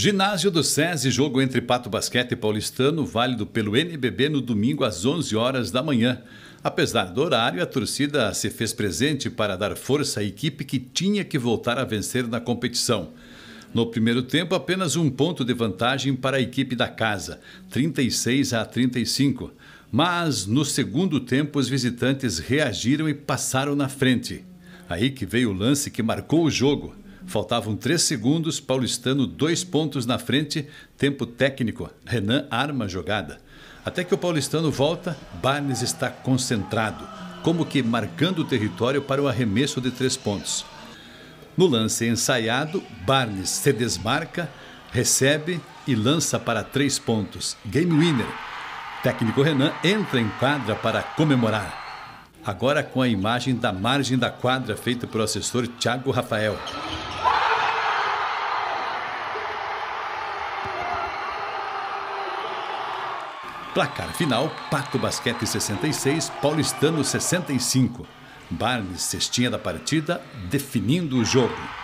Ginásio do SESI, jogo entre Pato Basquete e Paulistano, válido pelo NBB no domingo às 11 horas da manhã. Apesar do horário, a torcida se fez presente para dar força à equipe que tinha que voltar a vencer na competição. No primeiro tempo, apenas um ponto de vantagem para a equipe da casa, 36 a 35. Mas no segundo tempo, os visitantes reagiram e passaram na frente. Aí que veio o lance que marcou o jogo. Faltavam três segundos, Paulistano dois pontos na frente, tempo técnico. Renan arma a jogada. Até que o Paulistano volta, Barnes está concentrado, como que marcando o território para o arremesso de três pontos. No lance ensaiado, Barnes se desmarca, recebe e lança para três pontos. Game winner. Técnico Renan entra em quadra para comemorar. Agora com a imagem da margem da quadra feita pelo assessor Thiago Rafael. Placar final: Pato Basquete 66, Paulistano 65. Barnes, cestinha da partida, definindo o jogo.